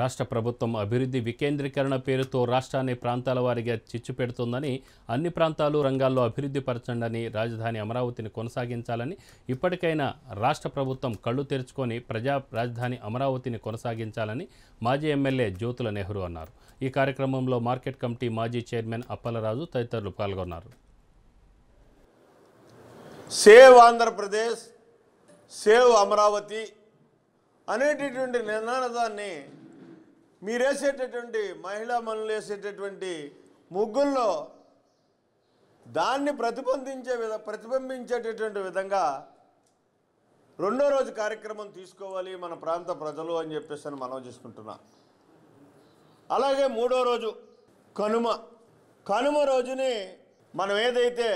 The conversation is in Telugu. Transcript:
రాష్ట్ర ప్రభుత్వం అభివృద్ధి వికేంద్రీకరణ పేరుతో రాష్ట్రాన్ని ప్రాంతాల వారిగా చిచ్చు పెడుతోందని అన్ని ప్రాంతాలు రంగాల్లో అభివృద్ధి పరచండని రాజధాని అమరావతిని కొనసాగించాలని ఇప్పటికైనా రాష్ట్ర ప్రభుత్వం కళ్ళు తెరుచుకొని ప్రజా రాజధాని అమరావతిని కొనసాగించాలని మాజీ ఎమ్మెల్యే జ్యోతుల నెహ్రూ అన్నారు ఈ కార్యక్రమంలో మార్కెట్ కమిటీ మాజీ చైర్మన్ అప్పలరాజు తదితరులు పాల్గొన్నారు సేవ్ ఆంధ్రప్రదేశ్ సేవ్ అమరావతి అనేటటువంటి నినాదాన్ని మీరేసేటటువంటి మహిళా మనులు వేసేటటువంటి ముగ్గుల్లో దాన్ని ప్రతిబంధించే విధ ప్రతిబింబించేటటువంటి విధంగా రెండో రోజు కార్యక్రమం తీసుకోవాలి మన ప్రాంత ప్రజలు అని చెప్పేసి అని మనం చేసుకుంటున్నా అలాగే మూడో రోజు కనుమ కనుమ రోజుని మనం ఏదైతే